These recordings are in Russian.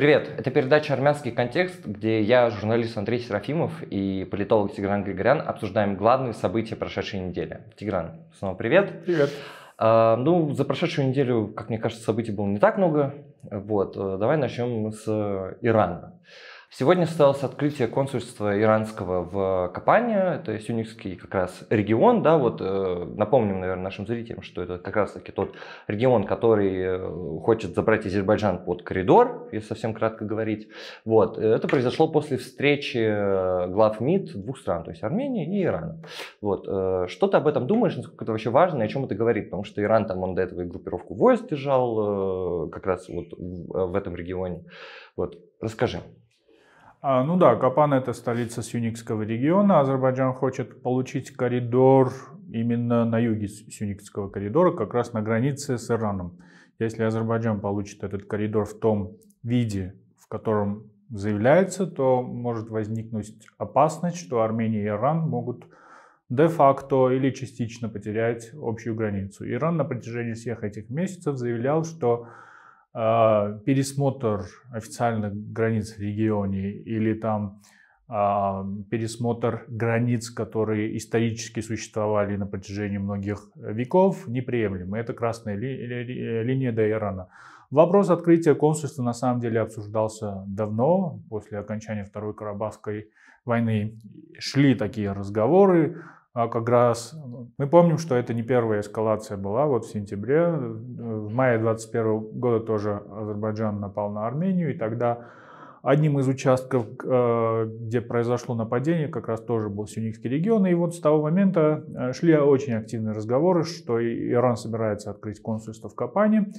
Привет! Это передача «Армянский контекст», где я, журналист Андрей Серафимов и политолог Тигран Григорян обсуждаем главные события прошедшей недели. Тигран, снова привет! Привет! А, ну, за прошедшую неделю, как мне кажется, событий было не так много. Вот, э, давай начнем с Ирана. Сегодня состоялось открытие консульства иранского в Капане, это сюникский как раз регион, да, вот э, напомним, наверное, нашим зрителям, что это как раз-таки тот регион, который э, хочет забрать Азербайджан под коридор, если совсем кратко говорить. Вот, э, это произошло после встречи глав МИД двух стран, то есть Армении и Ирана. Вот, что ты об этом думаешь, насколько это вообще важно, и о чем это говорит, потому что Иран там, он до этого и группировку войск держал, как раз вот в этом регионе. Вот, расскажи. А, ну да, Капан это столица Сюникского региона. Азербайджан хочет получить коридор именно на юге Сюникского коридора, как раз на границе с Ираном. Если Азербайджан получит этот коридор в том виде, в котором заявляется, то может возникнуть опасность, что Армения и Иран могут де-факто или частично потерять общую границу. Иран на протяжении всех этих месяцев заявлял, что а, пересмотр официальных границ в регионе или там а, пересмотр границ, которые исторически существовали на протяжении многих веков, неприемлемо. Это красная ли, ли, линия до Ирана. Вопрос открытия консульства на самом деле обсуждался давно, после окончания Второй Карабахской войны шли такие разговоры. А как раз мы помним, что это не первая эскалация была, вот в сентябре, в мае 2021 года тоже Азербайджан напал на Армению, и тогда одним из участков, э, где произошло нападение, как раз тоже был Сюникский регион, и вот с того момента э, шли очень активные разговоры, что Иран собирается открыть консульство в Капане,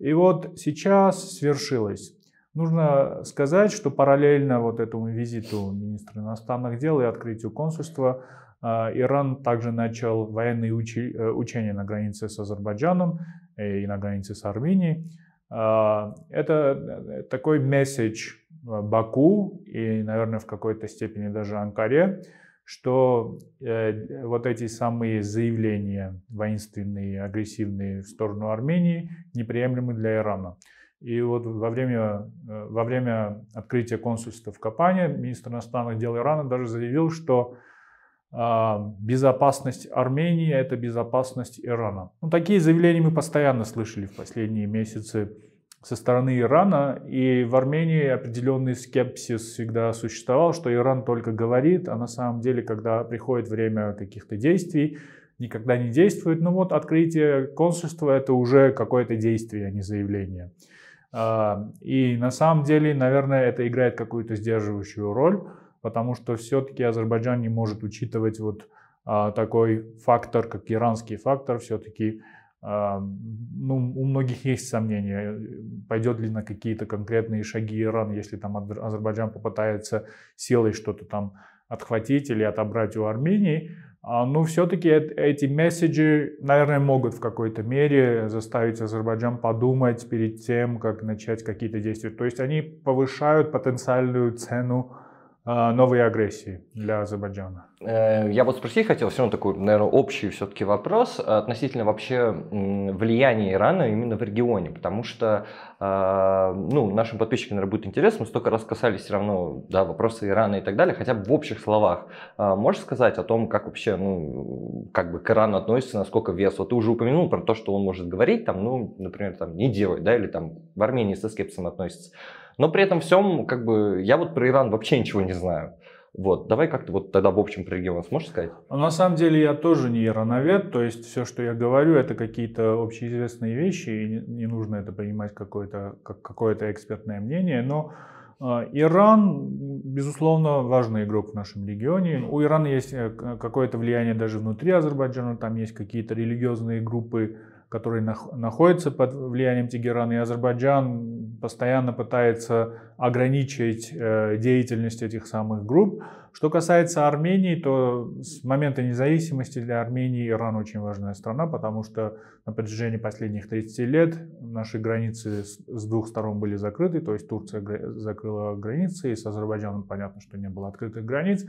и вот сейчас свершилось. Нужно сказать, что параллельно вот этому визиту министра иностранных дел и открытию консульства а, Иран также начал военные э, учения на границе с Азербайджаном и на границе с Арменией. А, это такой месседж э, Баку и, наверное, в какой-то степени даже Анкаре, что э, вот эти самые заявления воинственные, агрессивные в сторону Армении неприемлемы для Ирана. И вот во время, во время открытия консульства в Капане министр иностранных дел Ирана даже заявил, что а, безопасность Армении – это безопасность Ирана. Ну, такие заявления мы постоянно слышали в последние месяцы со стороны Ирана, и в Армении определенный скепсис всегда существовал, что Иран только говорит, а на самом деле, когда приходит время каких-то действий, никогда не действует. Ну вот открытие консульства – это уже какое-то действие, а не заявление. А, и на самом деле, наверное, это играет какую-то сдерживающую роль потому что все-таки Азербайджан не может учитывать вот а, такой фактор, как иранский фактор, все-таки а, ну, у многих есть сомнения, пойдет ли на какие-то конкретные шаги Иран, если там Азербайджан попытается силой что-то там отхватить или отобрать у Армении. А, но все-таки эти месседжи, наверное, могут в какой-то мере заставить Азербайджан подумать перед тем, как начать какие-то действия. То есть они повышают потенциальную цену а, новой агрессии для Азербайджана? Э, я вот спросить хотел все равно такой, наверное, общий все-таки вопрос относительно вообще влияния Ирана именно в регионе, потому что а, ну, нашим подписчикам, наверное, будет интересно, мы столько раз касались все равно да, вопроса Ирана и так далее, хотя бы в общих словах. А, можешь сказать о том, как вообще, ну, как бы к Ирану относится, насколько вес? Вот ты уже упомянул про то, что он может говорить, там, ну, например, там, не делать, да, или там в Армении со Скепсом относится. Но при этом всем, как бы, я вот про Иран вообще ничего не знаю. Вот, давай как-то вот тогда в общем про регион сможешь сказать? Ну, на самом деле я тоже не ирановед, то есть все, что я говорю, это какие-то общеизвестные вещи, и не нужно это принимать какое-то как, какое-то экспертное мнение, но а, Иран, безусловно, важный игрок в нашем регионе. У Ирана есть э, какое-то влияние даже внутри Азербайджана, там есть какие-то религиозные группы, который находится под влиянием Тегерана, и Азербайджан постоянно пытается ограничить э, деятельность этих самых групп. Что касается Армении, то с момента независимости для Армении Иран очень важная страна, потому что на протяжении последних 30 лет наши границы с двух сторон были закрыты, то есть Турция закрыла границы, и с Азербайджаном понятно, что не было открытых границ.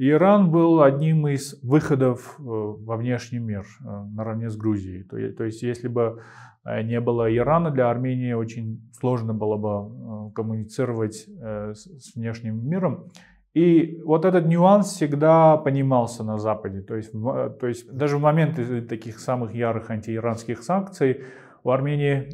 Иран был одним из выходов э, во внешний мир э, наравне с Грузией. То есть если бы э, не было Ирана, для Армении очень сложно было бы коммуницировать с внешним миром. И вот этот нюанс всегда понимался на Западе. То есть, то есть даже в моменты таких самых ярых антииранских санкций у Армении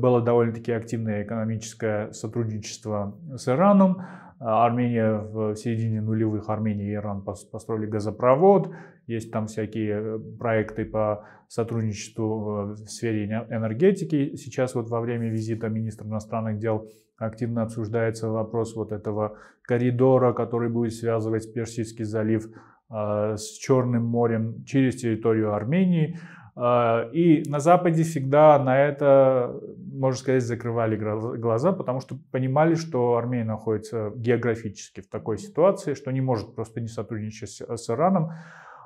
было довольно-таки активное экономическое сотрудничество с Ираном. Армения в середине нулевых, Армения и Иран построили газопровод, есть там всякие э, проекты по сотрудничеству э, в сфере энергетики. Сейчас вот во время визита министра иностранных дел активно обсуждается вопрос вот этого коридора, который будет связывать Персидский залив э, с Черным морем через территорию Армении. А, и на Западе всегда на это, можно сказать, закрывали глаза, потому что понимали, что Армения находится географически в такой ситуации, что не может просто не сотрудничать с Ираном.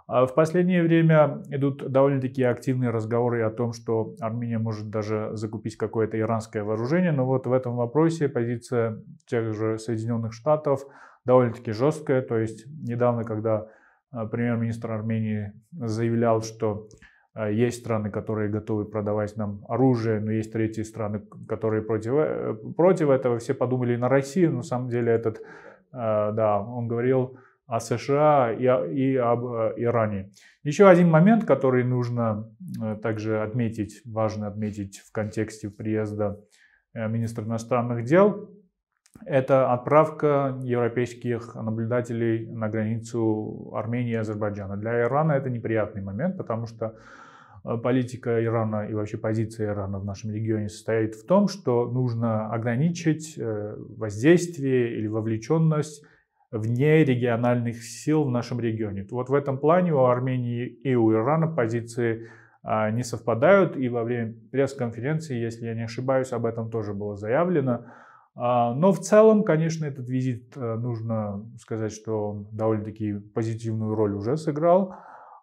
А в последнее время идут довольно-таки активные разговоры о том, что Армения может даже закупить какое-то иранское вооружение, но вот в этом вопросе позиция тех же Соединенных Штатов довольно-таки жесткая. То есть недавно, когда а, премьер-министр Армении заявлял, что а есть страны, которые готовы продавать нам оружие, но есть третьи страны, которые против, э, против этого. Все подумали на Россию, но на самом деле этот, э, да, он говорил о США и, и об э, Иране. Еще один момент, который нужно также отметить, важно отметить в контексте приезда министра иностранных дел это отправка европейских наблюдателей на границу Армении и Азербайджана. Для Ирана это неприятный момент, потому что э, политика Ирана и вообще позиция Ирана в нашем регионе состоит в том, что нужно ограничить э, воздействие или вовлеченность вне региональных сил в нашем регионе. Вот в этом плане у Армении и у Ирана позиции а, не совпадают, и во время пресс-конференции, если я не ошибаюсь, об этом тоже было заявлено, а, но в целом, конечно, этот визит, э, нужно сказать, что довольно-таки позитивную роль уже сыграл.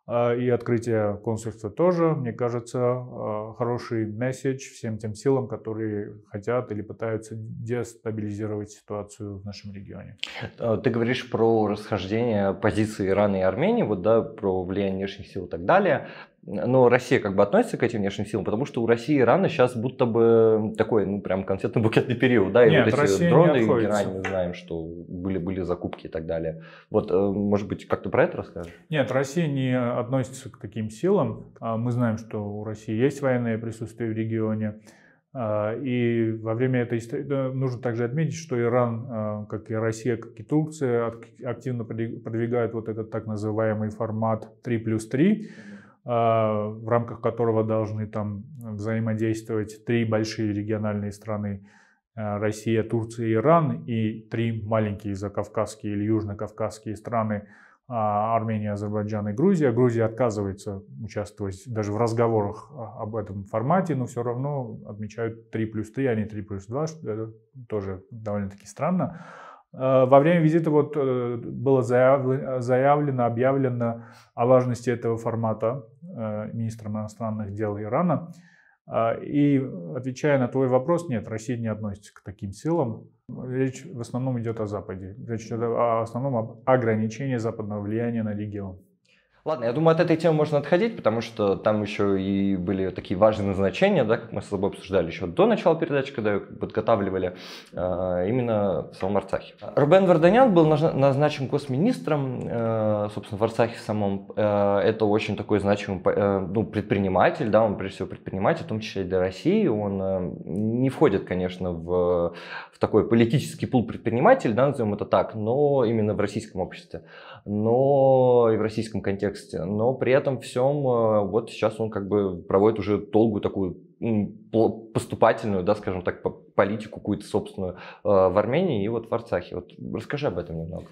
А, и открытие консульства тоже, мне кажется, а, хороший месседж всем тем силам, которые хотят или пытаются дестабилизировать ситуацию в нашем регионе. Ты говоришь про расхождение позиций Ирана и Армении, вот, да, про влияние внешних сил и так далее но Россия как бы относится к этим внешним силам, потому что у России и Ирана сейчас будто бы такой, ну, прям концертно-букетный период, да, и Нет, вот эти Россия дроны, и Иране мы знаем, что были, были закупки и так далее. Вот, э, может быть, как-то про это расскажешь? Нет, Россия не относится к таким силам. А, мы знаем, что у России есть военное присутствие в регионе, а, и во время этой истории нужно также отметить, что Иран, а, как и Россия, как и Турция, активно продвигают вот этот так называемый формат 3 плюс 3, а, в рамках которого должны там э, взаимодействовать три большие региональные страны а, Россия, Турция, Иран и три маленькие закавказские или южнокавказские страны а, Армения, Азербайджан и Грузия. Грузия отказывается участвовать даже в разговорах об этом формате, но все равно отмечают 3 плюс 3, а не 3 плюс 2, что тоже довольно-таки странно. Э, во время визита вот э, было заявлено, объявлено о важности этого формата э, министром иностранных дел Ирана. И отвечая на твой вопрос, нет, Россия не относится к таким силам. Речь в основном идет о Западе. Речь идет в основном об ограничении западного влияния на регион. Ладно, я думаю, от этой темы можно отходить, потому что там еще и были такие важные назначения, да, как мы с тобой обсуждали еще до начала передачи, когда ее подготавливали, э, именно в самом Арцахе. Рубен Варданян был назначен госминистром, э, собственно, в Арцахе самом. Э, это очень такой значимый ну, предприниматель, да, он прежде всего предприниматель, в том числе и для России. Он не входит, конечно, в, в такой политический пул предприниматель, да, назовем это так, но именно в российском обществе. Но и в российском контексте контексте, но при этом всем э, вот сейчас он как бы проводит уже долгую такую поступательную, да, скажем так, политику какую-то собственную э, в Армении и вот в Арцахе. Вот расскажи об этом немного.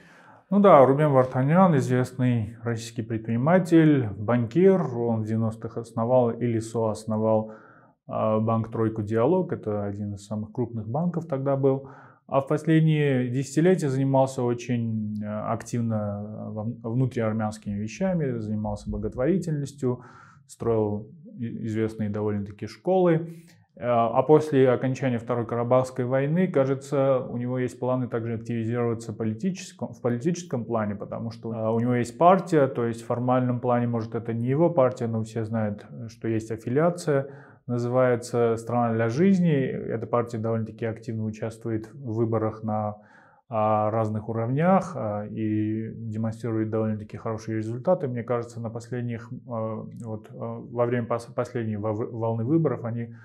Ну да, Рубен Вартанян, известный российский предприниматель, банкир. Он в 90-х основал или соосновал э, банк «Тройку Диалог». Это один из самых крупных банков тогда был а в последние десятилетия занимался очень э, активно э, внутриармянскими вещами, занимался благотворительностью, строил известные довольно-таки школы. Э, а после окончания Второй Карабахской войны, кажется, у него есть планы также активизироваться политическом, в политическом плане, потому что у него есть партия, то есть в формальном плане, может, это не его партия, но все знают, что есть аффилиация называется «Страна для жизни». Эта партия довольно-таки активно участвует в выборах на а, разных уровнях а, и демонстрирует довольно-таки хорошие результаты. Мне кажется, на последних, а, вот, во время последней волны выборов они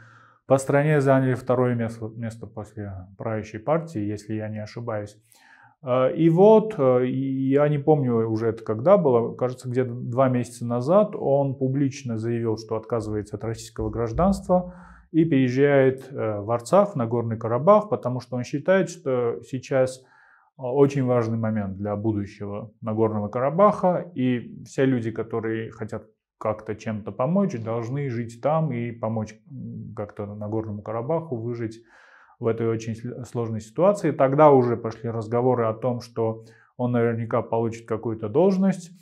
по стране заняли второе место, место после правящей партии, если я не ошибаюсь. А, и вот, э, я не помню уже это когда было, кажется, где-то два месяца назад он публично заявил, что отказывается от российского гражданства и переезжает э, в Арцах, на Горный Карабах, потому что он считает, что сейчас э, очень важный момент для будущего Нагорного Карабаха, и все люди, которые хотят как-то чем-то помочь, должны жить там и помочь как-то Нагорному Карабаху выжить в этой очень сложной ситуации. Тогда уже пошли разговоры о том, что он наверняка получит какую-то должность.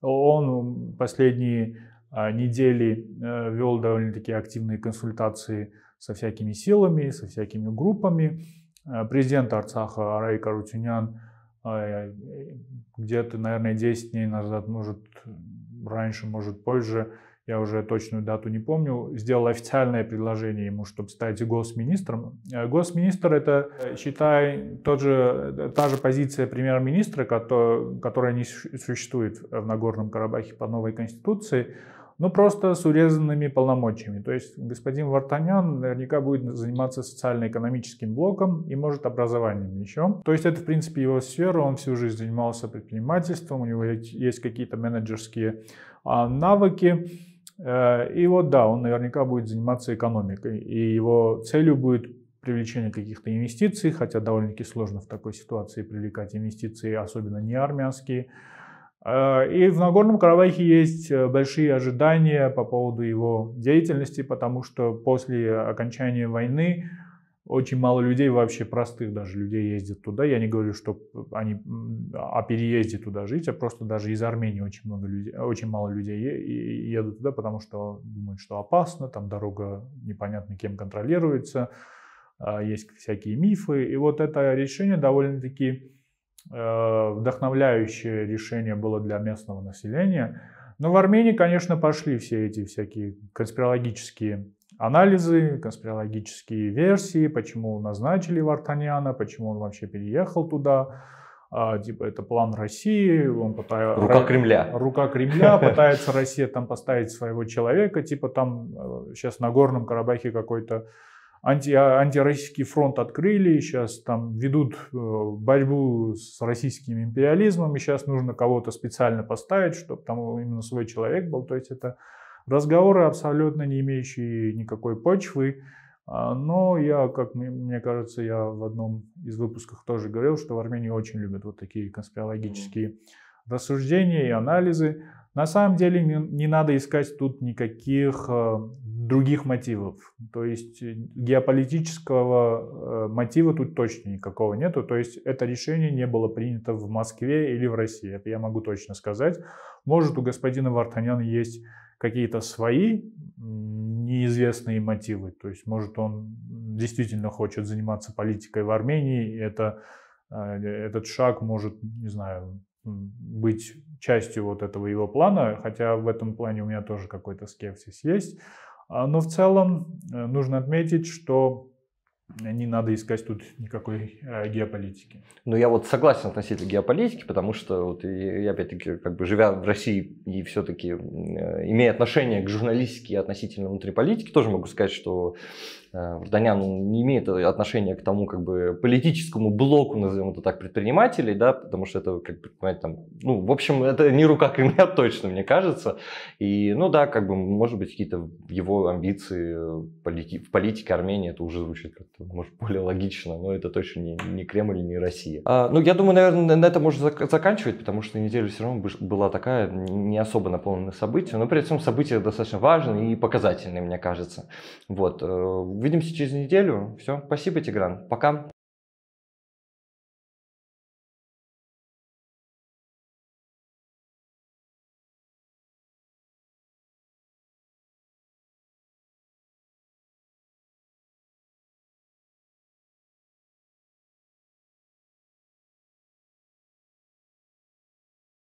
Он последние а, недели э, вел довольно-таки активные консультации со всякими силами, со всякими группами. Э, президент Арцаха Арай Карутюнян а, э, где-то, наверное, 10 дней назад, может, раньше, может, позже, я уже точную дату не помню, сделал официальное предложение ему, чтобы стать госминистром. Э, госминистр — это, э, считай, тот же, э, та же позиция премьер-министра, которая не существует в Нагорном Карабахе по новой конституции, но просто с урезанными полномочиями. То есть господин Вартанян наверняка будет заниматься социально-экономическим блоком и, может, образованием еще. То есть это, в принципе, его сфера, он всю жизнь занимался предпринимательством, у него есть какие-то менеджерские а, навыки. Э, и вот да, он наверняка будет заниматься экономикой, и его целью будет привлечение каких-то инвестиций, хотя довольно-таки сложно в такой ситуации привлекать инвестиции, особенно не армянские. Э, и в Нагорном Карабахе есть э, большие ожидания по поводу его деятельности, потому что после окончания войны очень мало людей, вообще простых даже людей ездит туда. Я не говорю, что э, они о переезде туда жить, а просто даже из Армении очень, много людей, очень мало людей едут туда, потому что думают, что опасно, там дорога непонятно кем контролируется, а, есть всякие мифы. И вот это решение довольно-таки э, вдохновляющее решение было для местного населения. Но в Армении, конечно, пошли все эти всякие конспирологические анализы, конспирологические версии, почему назначили Вартаняна, почему он вообще переехал туда. А, типа это план России, он пытается... Рука Кремля. Рука Кремля, пытается Россия там поставить своего человека, типа там э, сейчас на Горном Карабахе какой-то анти, антироссийский фронт открыли, сейчас там ведут э, борьбу с российским империализмом, и сейчас нужно кого-то специально поставить, чтобы там именно свой человек был. То есть это Разговоры, абсолютно не имеющие никакой почвы, а, но я, как мне кажется, я в одном из выпусков тоже говорил, что в Армении очень любят вот такие конспирологические рассуждения и анализы. На самом деле не, не надо искать тут никаких э, других мотивов. То есть э, геополитического э, мотива тут точно никакого нету. То есть это решение не было принято в Москве или в России. Это я могу точно сказать. Может, у господина Вартаняна есть какие-то свои неизвестные мотивы. То есть, может, он действительно хочет заниматься политикой в Армении, и это, а, этот шаг может, не знаю, быть частью вот этого его плана, хотя в этом плане у меня тоже какой-то скепсис есть. А, но в целом э, нужно отметить, что не надо искать тут никакой э, геополитики. Ну, я вот согласен относительно геополитики, потому что вот я, опять-таки, как бы живя в России и все-таки э, имея отношение к журналистике и относительно внутренней политики, тоже могу сказать, что Э, Данян ну, не имеет э, отношения к тому как бы политическому блоку, назовем это так, предпринимателей, да, потому что это, как понимаете, там, ну, в общем, это не рука Кремля точно, мне кажется. И, ну да, как бы, может быть, какие-то его амбиции э, полити- в политике Армении, это уже звучит как-то, может, более логично, но это точно не, не Кремль, не Россия. А, ну, я думаю, наверное, на это можно заканчивать, потому что неделя все равно была такая, не особо наполненная событиями, но при этом события достаточно важные и показательные, мне кажется. Вот Увидимся через неделю. Все, спасибо, Тигран. Пока.